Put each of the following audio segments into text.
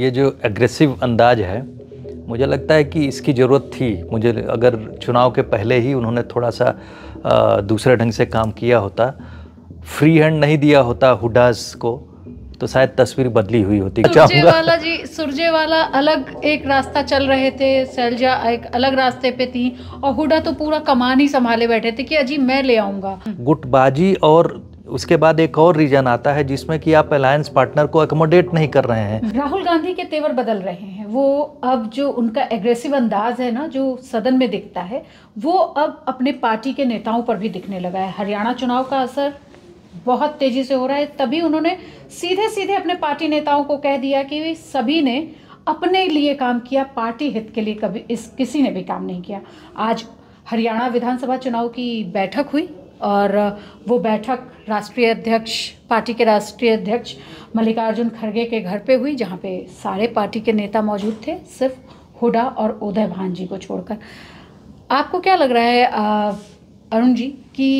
ये जो एग्रेसिव अंदाज है मुझे लगता है कि इसकी ज़रूरत थी मुझे अगर चुनाव के पहले ही उन्होंने थोड़ा सा दूसरे ढंग से काम किया होता फ्री हैंड नहीं दिया होता हुडास को तो शायद तस्वीर बदली हुई होती सुरजेवाला जी सुरजेवाला अलग एक रास्ता चल रहे थे सैलजा एक अलग रास्ते पे थी और हुडा तो पूरा कमान ही संभाले बैठे थे कि अजी मैं ले आऊंगा गुटबाजी और उसके बाद एक और रीजन आता है जिसमें कि आप अलायंस पार्टनर को अकोमोडेट नहीं कर रहे हैं राहुल गांधी के तेवर बदल रहे हैं वो अब जो उनका एग्रेसिव अंदाज है ना जो सदन में दिखता है वो अब अपने पार्टी के नेताओं पर भी दिखने लगा है हरियाणा चुनाव का असर बहुत तेजी से हो रहा है तभी उन्होंने सीधे सीधे अपने पार्टी नेताओं को कह दिया कि सभी ने अपने लिए काम किया पार्टी हित के लिए कभी इस किसी ने भी काम नहीं किया आज हरियाणा विधानसभा चुनाव की बैठक हुई और वो बैठक राष्ट्रीय अध्यक्ष पार्टी के राष्ट्रीय अध्यक्ष मल्लिकार्जुन खड़गे के घर पे हुई जहाँ पे सारे पार्टी के नेता मौजूद थे सिर्फ हुडा और उदय भान जी को छोड़कर आपको क्या लग रहा है अरुण जी कि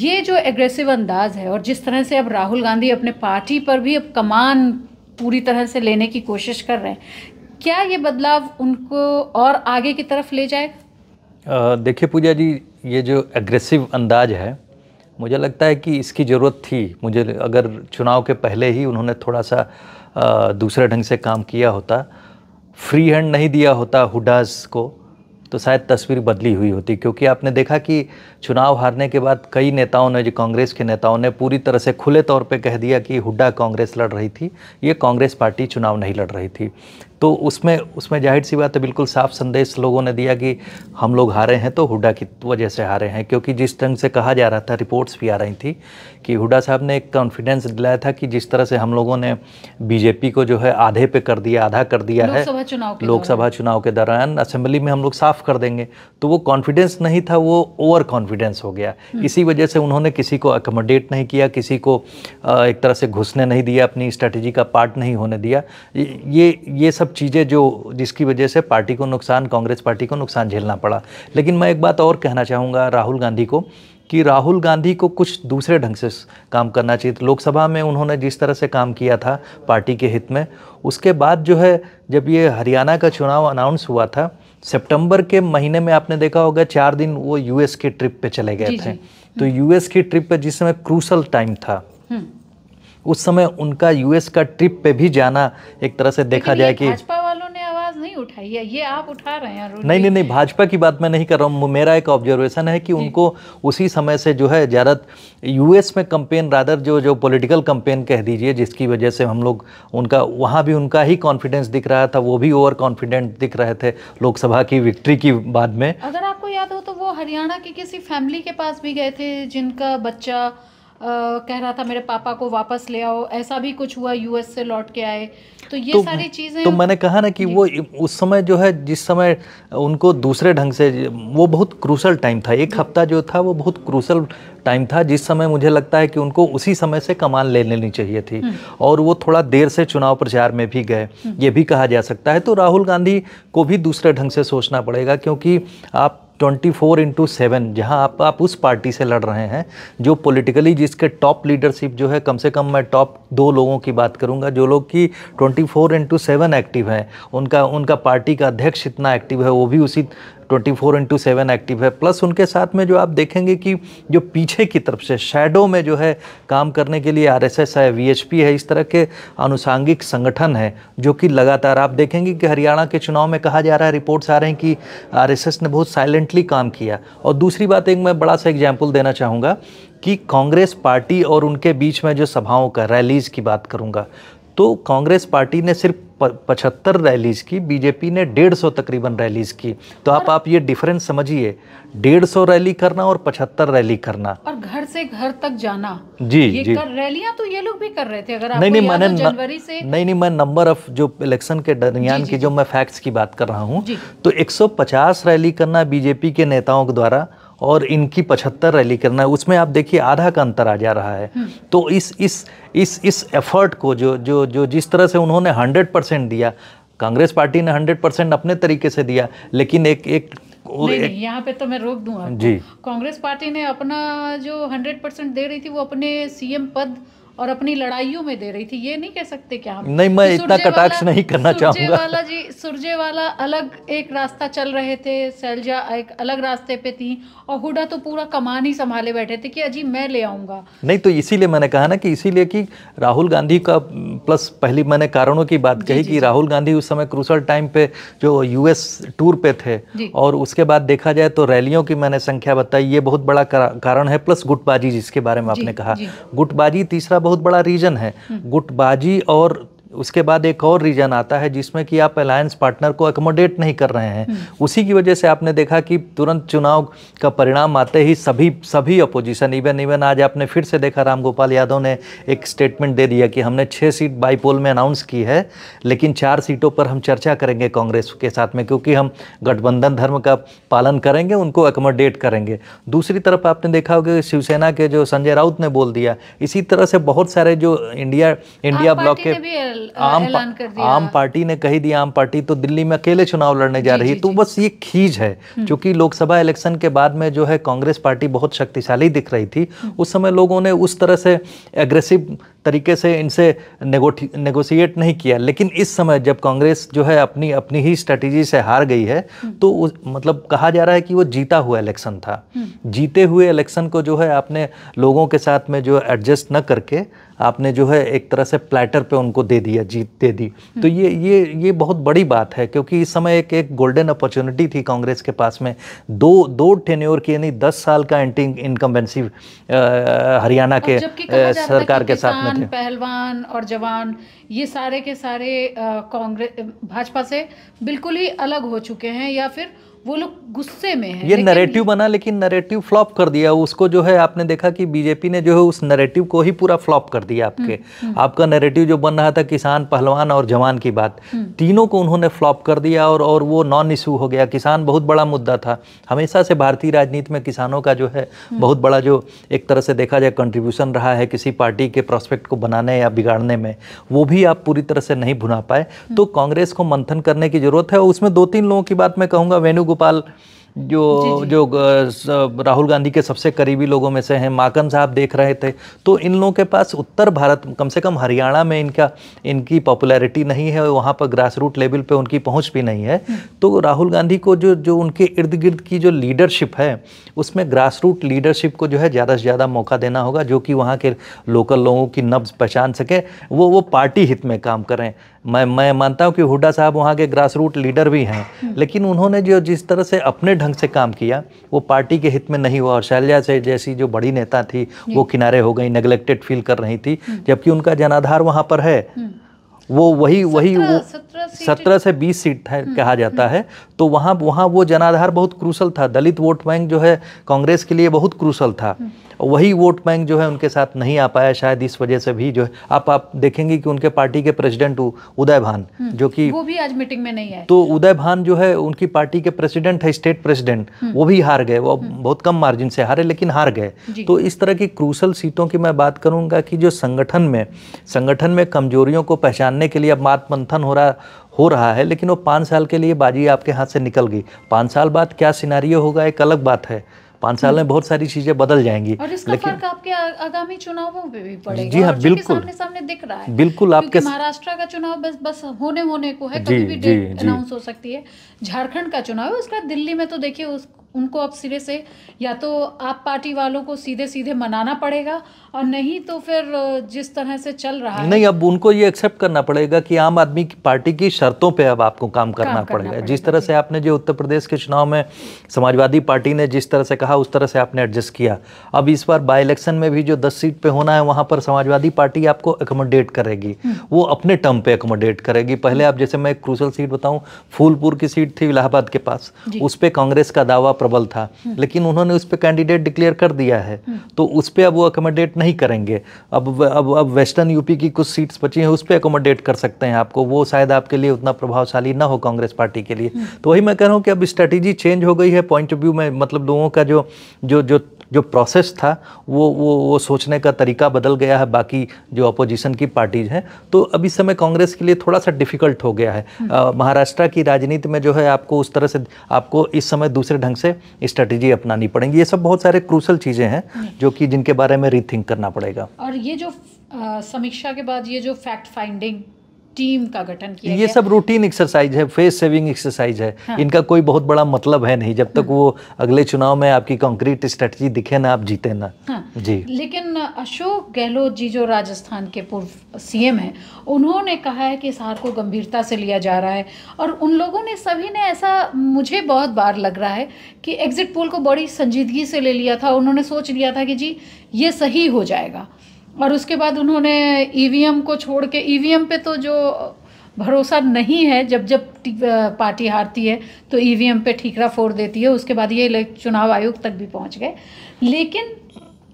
ये जो एग्रेसिव अंदाज है और जिस तरह से अब राहुल गांधी अपने पार्टी पर भी अब कमान पूरी तरह से लेने की कोशिश कर रहे हैं क्या ये बदलाव उनको और आगे की तरफ ले जाएगा देखिए पूजा जी ये जो एग्रेसिव अंदाज है मुझे लगता है कि इसकी ज़रूरत थी मुझे अगर चुनाव के पहले ही उन्होंने थोड़ा सा दूसरे ढंग से काम किया होता फ्री हैंड नहीं दिया होता हुडास को तो शायद तस्वीर बदली हुई होती क्योंकि आपने देखा कि चुनाव हारने के बाद कई नेताओं ने जो कांग्रेस के नेताओं ने पूरी तरह से खुले तौर पे कह दिया कि हुड्डा कांग्रेस लड़ रही थी ये कांग्रेस पार्टी चुनाव नहीं लड़ रही थी तो उसमें उसमें जाहिर सी बात है बिल्कुल साफ संदेश लोगों ने दिया कि हम लोग हारे हैं तो हुडा की वजह से हारे हैं क्योंकि जिस ढंग से कहा जा रहा था रिपोर्ट्स भी आ रही थी कि हुडा साहब ने एक कॉन्फिडेंस दिलाया था कि जिस तरह से हम लोगों ने बीजेपी को जो है आधे पे कर दिया आधा कर दिया है लोकसभा चुनाव के दौरान असेंबली में हम लोग साफ कर देंगे तो वो कॉन्फिडेंस नहीं था वो ओवर कॉन्फिडेंस हो गया हम्म। इसी वजह से उन्होंने किसी को अकोमोडेट नहीं किया किसी को एक तरह से घुसने नहीं दिया अपनी स्ट्रेटजी का पार्ट नहीं होने दिया ये ये सब सब चीज़ें जो जिसकी वजह से पार्टी को नुकसान कांग्रेस पार्टी को नुकसान झेलना पड़ा लेकिन मैं एक बात और कहना चाहूँगा राहुल गांधी को कि राहुल गांधी को कुछ दूसरे ढंग से काम करना चाहिए लोकसभा में उन्होंने जिस तरह से काम किया था पार्टी के हित में उसके बाद जो है जब ये हरियाणा का चुनाव अनाउंस हुआ था सितंबर के महीने में आपने देखा होगा चार दिन वो यूएस के ट्रिप पे चले गए थे तो यूएस की ट्रिप पे जिस समय क्रूसल टाइम था हम्म। उस समय उनका यूएस का ट्रिप पे भी जाना एक तरह से देखा जाए कि भाजपा वालों ने आवाज नहीं उठाई है ये आप उठा रहे हैं नहीं नहीं नहीं भाजपा की बात मैं नहीं कर रहा हूँ मेरा एक ऑब्जर्वेशन है कि उनको उसी समय से जो है ज़्यादा यूएस में कंपेन रादर जो जो पोलिटिकल कंपेन कह दीजिए जिसकी वजह से हम लोग उनका वहाँ भी उनका ही कॉन्फिडेंस दिख रहा था वो भी ओवर कॉन्फिडेंट दिख रहे थे लोकसभा की विक्ट्री की बाद में अगर आपको याद हो तो वो हरियाणा की किसी फैमिली के पास भी गए थे जिनका बच्चा कह रहा था मेरे पापा को वापस ले आओ ऐसा भी कुछ हुआ यूएस से लौट के आए तो ये तो, सारी चीज़ें तो मैंने कहा ना कि वो उस समय जो है जिस समय उनको दूसरे ढंग से वो बहुत क्रूसल टाइम था एक हफ्ता जो था वो बहुत क्रूसल टाइम था जिस समय मुझे लगता है कि उनको उसी समय से कमान ले लेनी चाहिए थी हम्म। और वो थोड़ा देर से चुनाव प्रचार में भी गए हम्म। ये भी कहा जा सकता है तो राहुल गांधी को भी दूसरे ढंग से सोचना पड़ेगा क्योंकि आप ट्वेंटी फोर इंटू सेवन जहाँ आप आप उस पार्टी से लड़ रहे हैं जो पॉलिटिकली जिसके टॉप लीडरशिप जो है कम से कम मैं टॉप दो लोगों की बात करूँगा जो लोग कि twenty four into seven active हैं उनका उनका पार्टी का अध्यक्ष इतना एक्टिव है वो भी उसी twenty four into seven active है प्लस उनके साथ में जो आप देखेंगे कि जो पीछे की तरफ से शेडो में जो है काम करने के लिए आरएसएस है वीएचपी है इस तरह के आनुषांगिक संगठन है जो कि लगातार आप देखेंगे कि हरियाणा के चुनाव में कहा जा रहा है रिपोर्ट्स आ रहे हैं कि एस ने बहुत साइलेंटली काम किया और दूसरी बात एक मैं बड़ा सा एग्जाम्पल देना चाहूँगा कि कांग्रेस पार्टी और उनके बीच में जो सभाओं का रैलीज़ की बात करूँगा तो कांग्रेस पार्टी ने सिर्फ पचहत्तर रैलीज की बीजेपी ने डेढ़ सौ तकरीबन रैलीज की तो आप आप ये डिफरेंस समझिए डेढ़ सौ रैली करना और पचहत्तर रैली करना और घर से घर तक जाना जी ये जी कर रैलियां तो ये लोग भी कर रहे थे अगर नहीं नहीं मैंने जनवरी से नहीं नहीं मैं नंबर ऑफ जो इलेक्शन के दरमियान की जो मैं फैक्ट्स की बात कर रहा हूँ तो एक रैली करना बीजेपी के नेताओं के द्वारा और इनकी पचहत्तर रैली करना है उसमें आप देखिए आधा का अंतर आ जा रहा है हम्म। तो इस इस इस इस एफर्ट को जो जो जो जिस तरह से उन्होंने हंड्रेड परसेंट दिया कांग्रेस पार्टी ने हंड्रेड परसेंट अपने तरीके से दिया लेकिन एक एक नहीं, नहीं, यहाँ पे तो मैं रोक दूंगा जी कांग्रेस पार्टी ने अपना जो हंड्रेड परसेंट दे रही थी वो अपने सीएम पद और अपनी लड़ाइयों में दे रही थी ये नहीं कह सकते क्या हम नहीं मैं इतना कटाक्ष नहीं करना चाहूंगा वाला जी वाला अलग एक रास्ता चल रहे थे सैलजा एक अलग रास्ते पे थी और हुडा तो पूरा कमान ही संभाले बैठे थे कि अजी मैं ले आऊंगा नहीं तो इसीलिए मैंने कहा ना कि इसीलिए कि राहुल गांधी का प्लस पहली मैंने कारणों की बात कही कि राहुल गांधी उस समय क्रूसल टाइम पे जो यूएस टूर पे थे और उसके बाद देखा जाए तो रैलियों की मैंने संख्या बताई ये बहुत बड़ा कारण है प्लस गुटबाजी जिसके बारे में आपने कहा गुटबाजी तीसरा बहुत बड़ा रीजन है गुटबाजी और उसके बाद एक और रीजन आता है जिसमें कि आप अलायंस पार्टनर को एकोमोडेट नहीं कर रहे हैं हम्म। उसी की वजह से आपने देखा कि तुरंत चुनाव का परिणाम आते ही सभी सभी अपोजिशन इवन इवन आज आपने फिर से देखा राम गोपाल यादव ने एक स्टेटमेंट दे दिया कि हमने छः सीट बाईपोल में अनाउंस की है लेकिन चार सीटों पर हम चर्चा करेंगे कांग्रेस के साथ में क्योंकि हम गठबंधन धर्म का पालन करेंगे उनको एकोमोडेट करेंगे दूसरी तरफ आपने देखा होगा शिवसेना के जो संजय राउत ने बोल दिया इसी तरह से बहुत सारे जो इंडिया इंडिया ब्लॉक के आम ऐलान कर दिया आम पार्टी ने कही दी आम पार्टी तो दिल्ली में अकेले चुनाव लड़ने जा रही है तो बस ये खीज है हम्म। क्योंकि लोकसभा इलेक्शन के बाद में जो है कांग्रेस पार्टी बहुत शक्तिशाली दिख रही थी हम्म। उस समय लोगों ने उस तरह से एग्रेसिव तरीके से इनसे नेगोशिएट नहीं किया लेकिन इस समय जब कांग्रेस जो है अपनी अपनी ही स्ट्रेटेजी से हार गई है हम्म। तो उस, मतलब कहा जा रहा है कि वो जीता हुआ इलेक्शन था जीते हुए इलेक्शन को जो है आपने लोगों के साथ में जो एडजस्ट न करके आपने जो है एक तरह से प्लेटर पे उनको दे दिया जीत दे दी तो ये ये ये बहुत बड़ी बात है क्योंकि इस समय एक एक गोल्डन अपॉर्चुनिटी थी कांग्रेस के पास में दो दो टेन्योर की यानी दस साल का एंटी इनकम्बेंसिव हरियाणा के सरकार के साथ में पहलवान और जवान ये सारे के सारे कांग्रेस भाजपा से बिल्कुल ही अलग हो चुके हैं या फिर वो लोग गुस्से में है ये नरेटिव बना लेकिन नरेटिव फ्लॉप कर दिया उसको जो है आपने देखा कि बीजेपी ने जो है उस नरेटिव को ही पूरा फ्लॉप कर दिया हम्म, आपके हम्म। आपका नरेटिव जो बन रहा था किसान पहलवान और जवान की बात हम्म। तीनों को उन्होंने फ्लॉप कर दिया और और वो नॉन इशू हो गया किसान बहुत बड़ा मुद्दा था हमेशा से भारतीय राजनीति में किसानों का जो है बहुत बड़ा जो एक तरह से देखा जाए कंट्रीब्यूशन रहा है किसी पार्टी के प्रोस्पेक्ट को बनाने या बिगाड़ने में वो भी आप पूरी तरह से नहीं भुना पाए तो कांग्रेस को मंथन करने की जरूरत है उसमें दो तीन लोगों की बात मैं कहूँगा वेणुगोपाल गोपाल जो जी जी। जो राहुल गांधी के सबसे करीबी लोगों में से हैं माकन साहब देख रहे थे तो इन लोगों के पास उत्तर भारत कम से कम हरियाणा में इनका इनकी पॉपुलैरिटी नहीं है वहाँ पर ग्रास रूट लेवल पर उनकी पहुँच भी नहीं है हम्म। तो राहुल गांधी को जो जो उनके इर्द गिर्द की जो लीडरशिप है उसमें ग्रास रूट लीडरशिप को जो है ज़्यादा से ज़्यादा मौका देना होगा जो कि वहाँ के लोकल लोगों की नब्ज पहचान सके वो वो पार्टी हित में काम करें मैं मैं मानता हूँ कि हुड्डा साहब वहाँ के ग्रास रूट लीडर भी हैं हम्म। लेकिन उन्होंने जो जिस तरह से अपने ढंग से काम किया वो पार्टी के हित में नहीं हुआ और शैलजा से जैसी जो बड़ी नेता थी वो किनारे हो गई नेग्लेक्टेड फील कर रही थी हम्म। जबकि उनका जनाधार वहाँ पर है हम्म। वो वही वही वो सत्रह से बीस सीट है हम्म, कहा जाता हम्म। है तो वहाँ वहाँ वो जनाधार बहुत क्रूसल था दलित वोट बैंक जो है कांग्रेस के लिए बहुत क्रूसल था हम्म। वही वोट बैंक जो है उनके साथ नहीं आ पाया शायद इस वजह से भी जो है आप आप देखेंगे कि उनके पार्टी के प्रेसिडेंट उदय भान जो कि वो भी आज मीटिंग में नहीं है तो उदय भान जो है उनकी पार्टी के प्रेसिडेंट है स्टेट प्रेसिडेंट वो भी हार गए वो बहुत कम मार्जिन से हारे लेकिन हार गए तो इस तरह की क्रूसल सीटों की मैं बात करूंगा कि जो संगठन में संगठन में कमजोरियों को पहचान जानने के लिए अब मात मंथन हो रहा हो रहा है लेकिन वो पाँच साल के लिए बाजी आपके हाथ से निकल गई पाँच साल बाद क्या सिनारियो होगा एक अलग बात है पाँच साल में बहुत सारी चीजें बदल जाएंगी और इसका लेकिन फर्क आपके आगामी चुनावों में भी पड़ेगा जी हाँ बिल्कुल सामने सामने दिख रहा है बिल्कुल आपके महाराष्ट्र का चुनाव बस बस होने होने को है कभी भी अनाउंस हो सकती है झारखंड का चुनाव है उसका दिल्ली में तो देखिए उसको उनको अब सिरे से या तो आप पार्टी वालों को सीधे सीधे मनाना पड़ेगा और नहीं तो फिर जिस तरह से चल रहा है नहीं अब उनको ये एक्सेप्ट करना पड़ेगा कि आम आदमी की पार्टी की शर्तों पे अब आपको काम करना, काम करना पड़ेगा जिस तरह से आपने जो उत्तर प्रदेश के चुनाव में समाजवादी पार्टी ने जिस तरह से कहा उस तरह से आपने एडजस्ट किया अब इस बार बाई इलेक्शन में भी जो दस सीट पर होना है वहाँ पर समाजवादी पार्टी आपको एकोमोडेट करेगी हम्म। वो अपने टर्म पे एकोमोडेट करेगी पहले आप जैसे मैं एक सीट बताऊँ फूलपुर की सीट थी इलाहाबाद के पास उस पर कांग्रेस का दावा प्रबल था लेकिन उन्होंने उस पर कैंडिडेट डिक्लेयर कर दिया है तो उस पर अब वो अकोमोडेट नहीं करेंगे अब अब अब वेस्टर्न यूपी की कुछ सीट्स बची हैं उस पर अकोमोडेट कर सकते हैं आपको वो शायद आपके लिए उतना प्रभावशाली ना हो कांग्रेस पार्टी के लिए तो वही मैं कह रहा हूँ कि अब स्ट्रेटेजी चेंज हो गई है पॉइंट ऑफ व्यू में मतलब लोगों का जो जो जो जो प्रोसेस था वो वो वो सोचने का तरीका बदल गया है बाकी जो अपोजिशन की पार्टीज हैं तो अब इस समय कांग्रेस के लिए थोड़ा सा डिफिकल्ट हो गया है हम्म। महाराष्ट्र की राजनीति में जो है आपको उस तरह से आपको इस समय दूसरे ढंग से स्ट्रेटेजी अपनानी पड़ेगी ये सब बहुत सारे क्रूसल चीज़ें हैं हम्म। जो कि जिनके बारे में रीथिंक करना पड़ेगा और ये जो समीक्षा के बाद ये जो फैक्ट फाइंडिंग टीम का गठन किया ये सब रूटीन एक्सरसाइज है फेस सेविंग एक्सरसाइज है हाँ। इनका कोई बहुत बड़ा मतलब है नहीं जब तक हाँ। वो अगले चुनाव में आपकी कंक्रीट स्ट्रेटजी दिखे ना आप जीते ना हाँ। जी लेकिन अशोक गहलोत जी जो राजस्थान के पूर्व सीएम हैं उन्होंने कहा है कि इस हार को गंभीरता से लिया जा रहा है और उन लोगों ने सभी ने ऐसा मुझे बहुत बार लग रहा है कि एग्जिट पोल को बड़ी संजीदगी से ले लिया था उन्होंने सोच लिया था कि जी ये सही हो जाएगा और उसके बाद उन्होंने ईवीएम e को छोड़ के ईवीएम e पे तो जो भरोसा नहीं है जब जब पार्टी हारती है तो ईवीएम e पे ठीकरा फोड़ देती है उसके बाद ये चुनाव आयोग तक भी पहुंच गए लेकिन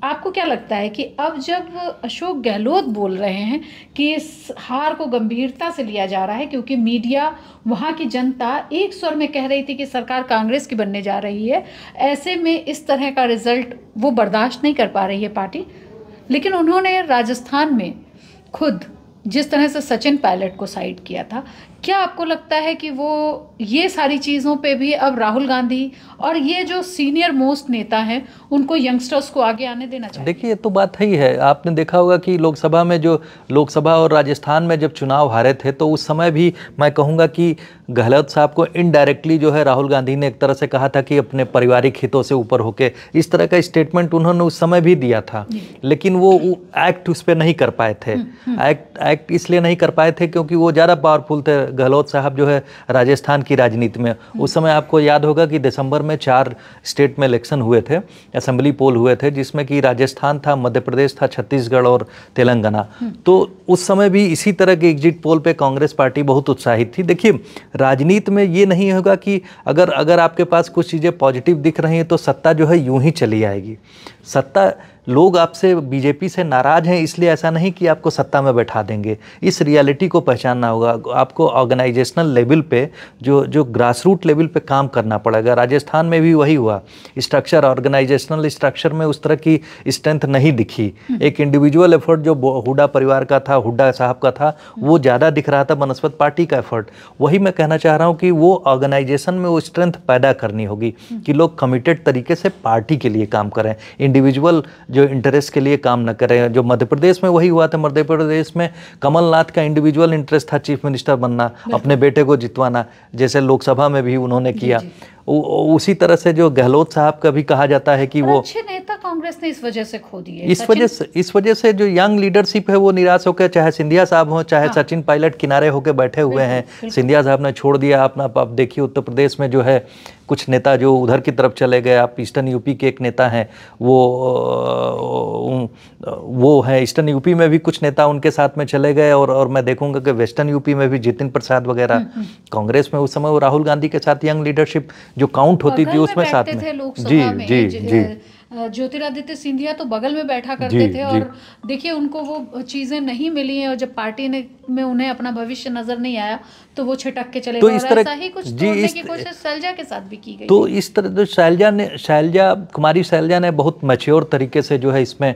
आपको क्या लगता है कि अब जब अशोक गहलोत बोल रहे हैं कि इस हार को गंभीरता से लिया जा रहा है क्योंकि मीडिया वहाँ की जनता एक स्वर में कह रही थी कि सरकार कांग्रेस की बनने जा रही है ऐसे में इस तरह का रिजल्ट वो बर्दाश्त नहीं कर पा रही है पार्टी लेकिन उन्होंने राजस्थान में खुद जिस तरह से सचिन पायलट को साइड किया था क्या आपको लगता है कि वो ये सारी चीज़ों पे भी अब राहुल गांधी और ये जो सीनियर मोस्ट नेता हैं उनको यंगस्टर्स को आगे आने देना चाहिए देखिए ये तो बात ही है आपने देखा होगा कि लोकसभा में जो लोकसभा और राजस्थान में जब चुनाव हारे थे तो उस समय भी मैं कहूँगा कि गहलोत साहब को इनडायरेक्टली जो है राहुल गांधी ने एक तरह से कहा था कि अपने पारिवारिक हितों से ऊपर होके इस तरह का स्टेटमेंट उन्होंने उस समय भी दिया था लेकिन वो एक्ट उस पर नहीं कर पाए थे एक्ट हम्म, एक्ट हम्म। इसलिए नहीं कर पाए थे क्योंकि वो ज़्यादा पावरफुल थे गहलोत साहब जो है राजस्थान की राजनीति में उस समय आपको याद होगा कि दिसंबर में चार स्टेट में इलेक्शन हुए थे असेंबली पोल हुए थे जिसमें कि राजस्थान था मध्य प्रदेश था छत्तीसगढ़ और तेलंगाना हम्म। तो उस समय भी इसी तरह के एग्जिट पोल पर कांग्रेस पार्टी बहुत उत्साहित थी देखिए राजनीति में ये नहीं होगा कि अगर अगर आपके पास कुछ चीज़ें पॉजिटिव दिख रही हैं तो सत्ता जो है यूं ही चली आएगी सत्ता लोग आपसे बीजेपी से नाराज़ हैं इसलिए ऐसा नहीं कि आपको सत्ता में बैठा देंगे इस रियलिटी को पहचानना होगा आपको ऑर्गेनाइजेशनल लेवल पे जो जो ग्रास रूट लेवल पे काम करना पड़ेगा राजस्थान में भी वही हुआ स्ट्रक्चर ऑर्गेनाइजेशनल स्ट्रक्चर में उस तरह की स्ट्रेंथ नहीं दिखी हम्म। एक इंडिविजुअल एफर्ट जो हुडा परिवार का था हुडा साहब का था हम्म। वो ज़्यादा दिख रहा था बनस्पत पार्टी का एफर्ट वही मैं कहना चाह रहा हूँ कि वो ऑर्गेनाइजेशन में वो स्ट्रेंथ पैदा करनी होगी हम्म। कि लोग कमिटेड तरीके से पार्टी के लिए काम करें इंडिविजुअल जो इंटरेस्ट के लिए काम न करें जो मध्य प्रदेश में वही हुआ था मध्य प्रदेश में कमलनाथ का इंडिविजुअल इंटरेस्ट था चीफ मिनिस्टर बनना अपने बेटे को जितवाना जैसे लोकसभा में भी उन्होंने किया उ, उसी तरह से जो गहलोत साहब का भी कहा जाता है कि वो अच्छे नेता कांग्रेस ने इस वजह से खो दिए इस वजह से इस वजह से जो यंग लीडरशिप है वो निराश होकर चाहे सिंधिया साहब हो चाहे हाँ। सचिन पायलट किनारे होकर बैठे हुए हैं सिंधिया साहब ने छोड़ दिया अपना आप देखिए उत्तर प्रदेश में जो है कुछ नेता जो उधर की तरफ चले गए आप ईस्टर्न यूपी के एक नेता हैं वो वो हैं ईस्टर्न यूपी में भी कुछ नेता उनके साथ में चले गए और और मैं देखूंगा कि वेस्टर्न यूपी में भी जितिन प्रसाद वगैरह हम्म, हम्म। कांग्रेस में उस समय वो राहुल गांधी के साथ यंग लीडरशिप जो काउंट होती थी उसमें साथ में जी जी जी ज्योतिरादित्य सिंधिया तो बगल में बैठा करते थे और देखिए उनको वो चीज़ें नहीं मिली हैं और जब पार्टी ने में उन्हें अपना भविष्य नजर नहीं आया तो वो छिटक के चले तो इस तरह ही कुछ जी इस की कोशिश शैलजा के साथ भी की गई तो इस तरह तो शैलजा ने शैलजा कुमारी शैलजा ने बहुत मेच्योर तरीके से जो है इसमें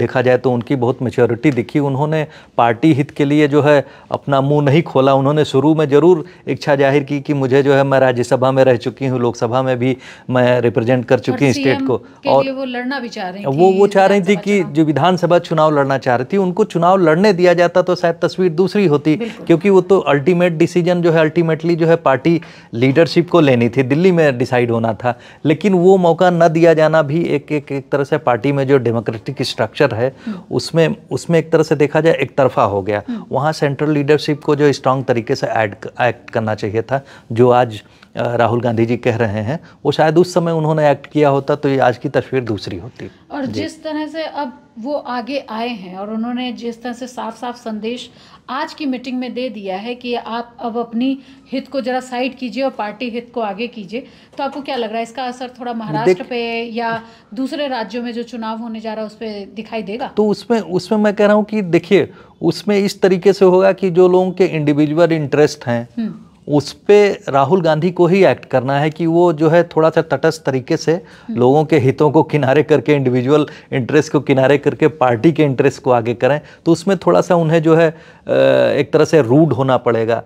देखा जाए तो उनकी बहुत मेच्योरिटी दिखी उन्होंने पार्टी हित के लिए जो है अपना मुंह नहीं खोला उन्होंने शुरू में ज़रूर इच्छा जाहिर की कि मुझे जो है मैं राज्यसभा में रह चुकी हूँ लोकसभा में भी मैं रिप्रेजेंट कर चुकी हूँ स्टेट को और वो लड़ना भी चाह रही हैं वो वो चाह रही थी कि जो विधानसभा चुनाव लड़ना चाह रही थी उनको चुनाव लड़ने दिया जाता तो शायद तस्वीर दूसरी होती क्योंकि वो तो अल्टीमेट डिसीजन जो है अल्टीमेटली जो है पार्टी लीडरशिप को लेनी थी दिल्ली में डिसाइड होना था लेकिन वो मौका न दिया जाना भी एक एक एक तरह से पार्टी में जो डेमोक्रेटिक स्ट्रक्चर है हम्म। उसमें उसमें एक तरह से देखा जाए एक तरफा हो गया हम्म। वहाँ सेंट्रल लीडरशिप को जो स्ट्रांग तरीके से एड एक्ट करना चाहिए था जो आज राहुल गांधी जी कह रहे हैं वो शायद उस समय उन्होंने एक्ट किया होता तो ये आज की तस्वीर दूसरी होती और जिस तरह से अब वो आगे आए हैं और उन्होंने जिस तरह से साफ साफ संदेश आज की मीटिंग में दे दिया है कि आप अब अपनी हित को जरा साइड कीजिए और पार्टी हित को आगे कीजिए तो आपको क्या लग रहा है इसका असर थोड़ा महाराष्ट्र पे या दूसरे राज्यों में जो चुनाव होने जा रहा है उस पर दिखाई देगा तो उसमें उसमें मैं कह रहा हूँ कि देखिए उसमें इस तरीके से होगा कि जो लोगों के इंडिविजुअल इंटरेस्ट हैं हम्म। उस पर राहुल गांधी को ही एक्ट करना है कि वो जो है थोड़ा सा तटस्थ तरीके से हम्म। लोगों के हितों को किनारे करके इंडिविजुअल इंटरेस्ट को किनारे करके पार्टी के इंटरेस्ट को आगे करें तो उसमें थोड़ा सा उन्हें जो है एक तरह से रूड होना पड़ेगा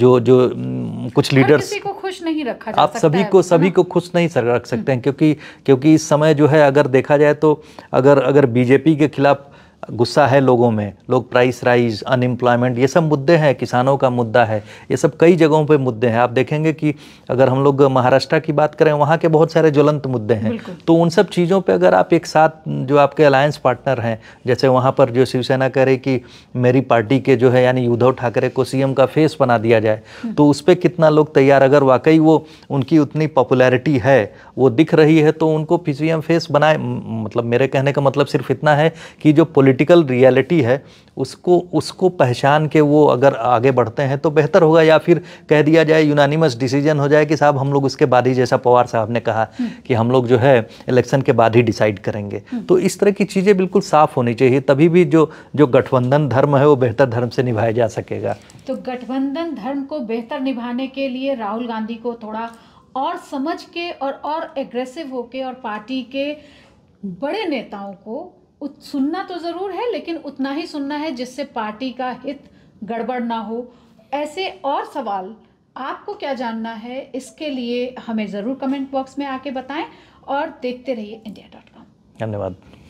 जो जो कुछ लीडर्स को खुश नहीं रखा जा आप सभी को सभी को खुश नहीं रख सकते हैं हम्म। क्योंकि क्योंकि इस समय जो है अगर देखा जाए तो अगर अगर बीजेपी के खिलाफ गुस्सा है लोगों में लोग प्राइस राइज अनएम्प्लॉयमेंट ये सब मुद्दे हैं किसानों का मुद्दा है ये सब कई जगहों पे मुद्दे हैं आप देखेंगे कि अगर हम लोग महाराष्ट्र की बात करें वहाँ के बहुत सारे ज्वलंत मुद्दे हैं तो उन सब चीज़ों पे अगर आप एक साथ जो आपके अलायंस पार्टनर हैं जैसे वहाँ पर जो शिवसेना कह रही कि मेरी पार्टी के जो है यानी उद्धव ठाकरे को सीएम का फेस बना दिया जाए हम्म। तो उस पर कितना लोग तैयार अगर वाकई वो उनकी उतनी पॉपुलैरिटी है वो दिख रही है तो उनको पी फेस बनाए मतलब मेरे कहने का मतलब सिर्फ इतना है कि जो पोलिटिकल पॉलिटिकल रियलिटी है उसको उसको पहचान के वो अगर आगे बढ़ते हैं तो बेहतर होगा या फिर कह दिया जाए यूनानिमस डिसीजन हो जाए कि साहब हम लोग उसके बाद ही जैसा पवार साहब ने कहा हम्म। कि हम लोग जो है इलेक्शन के बाद ही डिसाइड करेंगे हम्म। तो इस तरह की चीज़ें बिल्कुल साफ होनी चाहिए तभी भी जो जो गठबंधन धर्म है वो बेहतर धर्म से निभाया जा सकेगा तो गठबंधन धर्म को बेहतर निभाने के लिए राहुल गांधी को थोड़ा और समझ के और और एग्रेसिव होके और पार्टी के बड़े नेताओं को सुनना तो ज़रूर है लेकिन उतना ही सुनना है जिससे पार्टी का हित गड़बड़ ना हो ऐसे और सवाल आपको क्या जानना है इसके लिए हमें ज़रूर कमेंट बॉक्स में आके बताएं और देखते रहिए इंडिया डॉट कॉम धन्यवाद